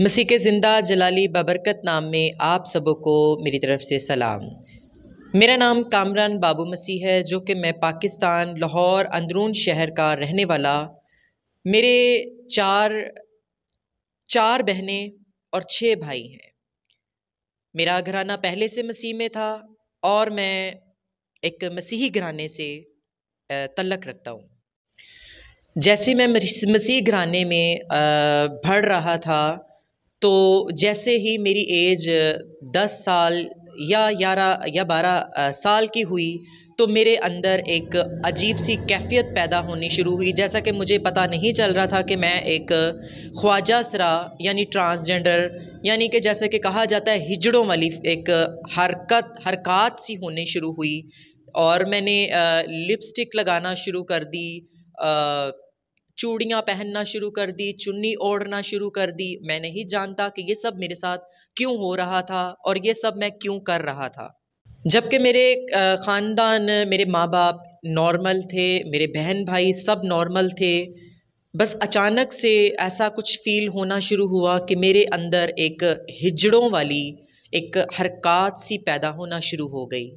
मसीह के ज़िंदा जलाली बबरकत नाम में आप सबों को मेरी तरफ से सलाम मेरा नाम कामरान बाबू मसीह है जो कि मैं पाकिस्तान लाहौर अंदरून शहर का रहने वाला मेरे चार चार बहनें और छः भाई हैं मेरा घराना पहले से मसीह में था और मैं एक मसीही घराने से तलक रखता हूँ जैसे मैं मसीह घराने में बढ़ रहा था तो जैसे ही मेरी एज दस साल या ग्यारह या बारह साल की हुई तो मेरे अंदर एक अजीब सी कैफियत पैदा होनी शुरू हुई जैसा कि मुझे पता नहीं चल रहा था कि मैं एक ख्वाजा सरा यानी ट्रांसजेंडर यानी कि जैसे कि कहा जाता है हिजड़ों वाली एक हरकत हरकत सी होनी शुरू हुई और मैंने लिपस्टिक लगाना शुरू कर दी चूड़ियाँ पहनना शुरू कर दी चुन्नी ओढ़ना शुरू कर दी मैं नहीं जानता कि ये सब मेरे साथ क्यों हो रहा था और ये सब मैं क्यों कर रहा था जबकि मेरे ख़ानदान मेरे माँ बाप नॉर्मल थे मेरे बहन भाई सब नॉर्मल थे बस अचानक से ऐसा कुछ फील होना शुरू हुआ कि मेरे अंदर एक हिजड़ों वाली एक हरकत सी पैदा होना शुरू हो गई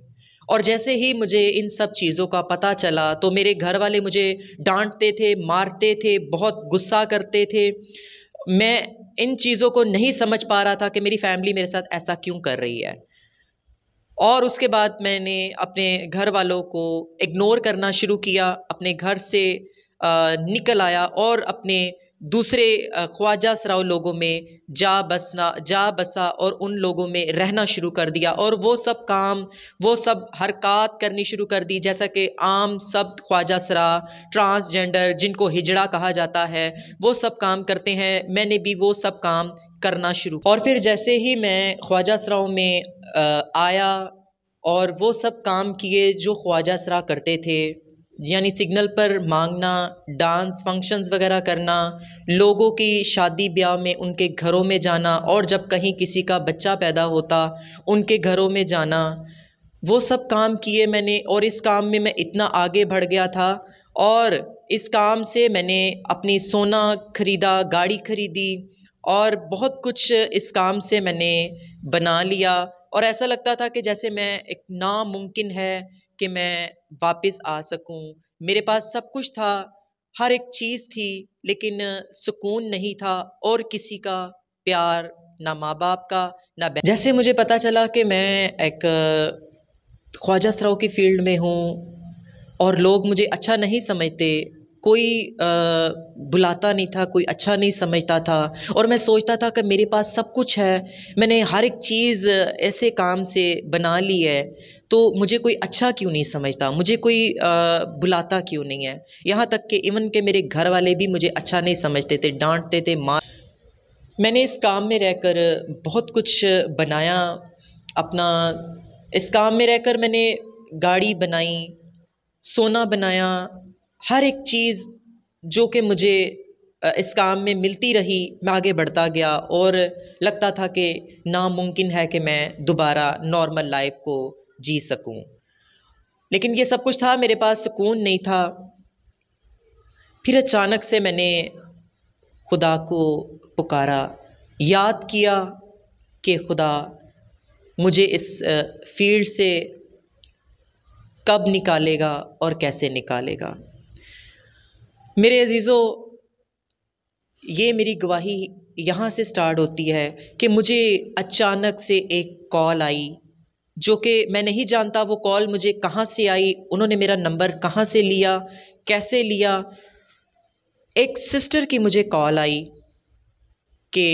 और जैसे ही मुझे इन सब चीज़ों का पता चला तो मेरे घर वाले मुझे डांटते थे मारते थे बहुत गुस्सा करते थे मैं इन चीज़ों को नहीं समझ पा रहा था कि मेरी फैमिली मेरे साथ ऐसा क्यों कर रही है और उसके बाद मैंने अपने घर वालों को इग्नोर करना शुरू किया अपने घर से निकल आया और अपने दूसरे ख्वाजा सराव लोगों में जा बसना जा बसा और उन लोगों में रहना शुरू कर दिया और वो सब काम वो सब हरकत करनी शुरू कर दी जैसा कि आम सब ख्वाजा सरा ट्रांसजेंडर जिनको हिजड़ा कहा जाता है वो सब काम करते हैं मैंने भी वो सब काम करना शुरू और फिर जैसे ही मैं ख्वाजा सराव में आया और वो सब काम किए जो ख्वाजा सरा करते थे यानी सिग्नल पर मांगना डांस फंक्शंस वगैरह करना लोगों की शादी ब्याह में उनके घरों में जाना और जब कहीं किसी का बच्चा पैदा होता उनके घरों में जाना वो सब काम किए मैंने और इस काम में मैं इतना आगे बढ़ गया था और इस काम से मैंने अपनी सोना ख़रीदा गाड़ी ख़रीदी और बहुत कुछ इस काम से मैंने बना लिया और ऐसा लगता था कि जैसे मैं एक नामुमकिन है कि मैं वापस आ सकूं मेरे पास सब कुछ था हर एक चीज़ थी लेकिन सुकून नहीं था और किसी का प्यार ना माँ बाप का ना जैसे मुझे पता चला कि मैं एक ख्वाजा सराव की फील्ड में हूँ और लोग मुझे अच्छा नहीं समझते कोई बुलाता नहीं था कोई अच्छा नहीं समझता था और मैं सोचता था कि मेरे पास सब कुछ है मैंने हर एक चीज़ ऐसे काम से बना ली है तो मुझे कोई अच्छा क्यों नहीं समझता मुझे कोई बुलाता क्यों नहीं है यहाँ तक कि इवन के मेरे घर वाले भी मुझे अच्छा नहीं समझते थे डांटते थे मार मैंने इस काम में रहकर बहुत कुछ बनाया अपना इस काम में रहकर मैंने गाड़ी बनाई सोना बनाया हर एक चीज़ जो कि मुझे इस काम में मिलती रही मैं आगे बढ़ता गया और लगता था कि नामुमकिन है कि मैं दोबारा नॉर्मल लाइफ को जी सकूं लेकिन ये सब कुछ था मेरे पास सुकून नहीं था फिर अचानक से मैंने खुदा को पुकारा याद किया कि खुदा मुझे इस फील्ड से कब निकालेगा और कैसे निकालेगा मेरे अजीज़ों ये मेरी गवाही यहाँ से स्टार्ट होती है कि मुझे अचानक से एक कॉल आई जो कि मैं नहीं जानता वो कॉल मुझे कहाँ से आई उन्होंने मेरा नंबर कहाँ से लिया कैसे लिया एक सिस्टर की मुझे कॉल आई कि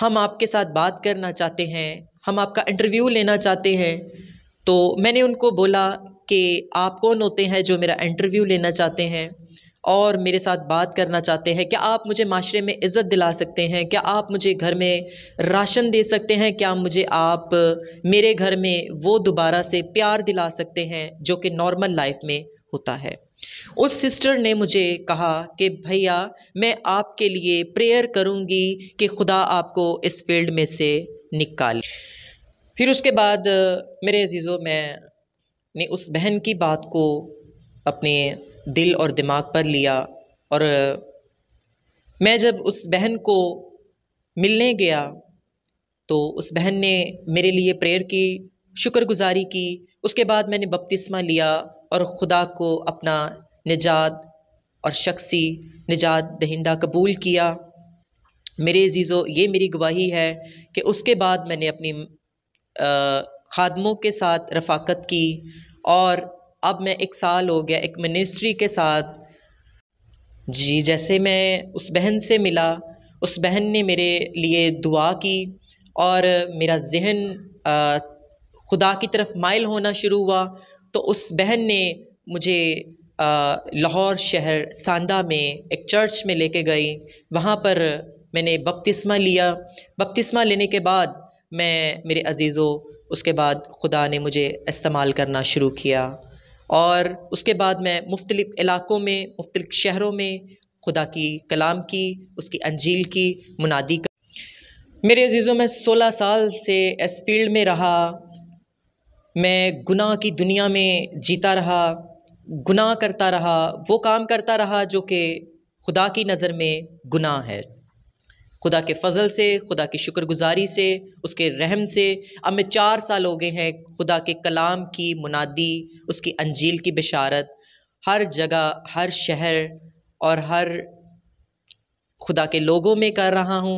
हम आपके साथ बात करना चाहते हैं हम आपका इंटरव्यू लेना चाहते हैं तो मैंने उनको बोला कि आप कौन होते हैं जो मेरा इंटरव्यू लेना चाहते हैं और मेरे साथ बात करना चाहते हैं क्या आप मुझे माशरे में इज़्ज़त दिला सकते हैं क्या आप मुझे घर में राशन दे सकते हैं क्या मुझे आप मेरे घर में वो दोबारा से प्यार दिला सकते हैं जो कि नॉर्मल लाइफ में होता है उस सिस्टर ने मुझे कहा कि भैया मैं आपके लिए प्रेयर करूंगी कि खुदा आपको इस फील्ड में से निकाल फिर उसके बाद मेरे अजीज़ों मैं ने उस बहन की बात को अपने दिल और दिमाग पर लिया और मैं जब उस बहन को मिलने गया तो उस बहन ने मेरे लिए प्रेयर की शुक्रगुजारी की उसके बाद मैंने बपतिस्मा लिया और ख़ुदा को अपना निजात और शख्सी निजात दहिंदा कबूल किया मेरे अजीज़ो ये मेरी गवाही है कि उसके बाद मैंने अपनी खादमों के साथ रफाकत की और अब मैं एक साल हो गया एक मिनिस्ट्री के साथ जी जैसे मैं उस बहन से मिला उस बहन ने मेरे लिए दुआ की और मेरा जहन खुदा की तरफ माइल होना शुरू हुआ तो उस बहन ने मुझे लाहौर शहर सांदा में एक चर्च में लेके गई वहाँ पर मैंने बपतिस्मा लिया बपतिस्मा लेने के बाद मैं मेरे अजीज़ों उसके बाद खुदा ने मुझे इस्तेमाल करना शुरू किया और उसके बाद मैं मुख्तलिफ़ इलाक़ों में मुख्तलिफ़ शहरों में खुदा की कलाम की उसकी अंजील की मुनादी कर मेरे अजीज़ों में सोलह साल से इस फील्ड में रहा मैं गुनाह की दुनिया में जीता रहा गुनाह करता रहा वो काम करता रहा जो कि खुदा की नज़र में गुनाह है खुदा के फजल से खुदा की शुक्रगुजारी से उसके रहम से अब मैं चार साल हो गए हैं खुदा के कलाम की मुनादी उसकी अंजील की बिशारत हर जगह हर शहर और हर खुदा के लोगों में कर रहा हूँ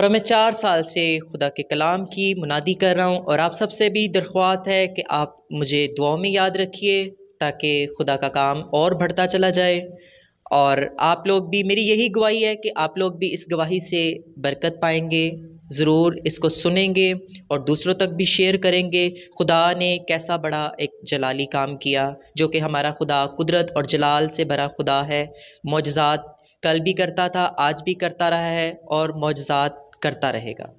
और मैं चार साल से खुदा के कलाम की मुनादी कर रहा हूँ और आप सबसे भी दरख्वास्त है कि आप मुझे दुआओं में याद रखिए ताकि खुदा का काम और बढ़ता चला जाए और आप लोग भी मेरी यही गवाही है कि आप लोग भी इस गवाही से बरकत पाएंगे ज़रूर इसको सुनेंगे और दूसरों तक भी शेयर करेंगे खुदा ने कैसा बड़ा एक जलाली काम किया जो कि हमारा खुदा कुदरत और जलाल से भरा खुदा है मौजात कल भी करता था आज भी करता रहा है और मौजात करता रहेगा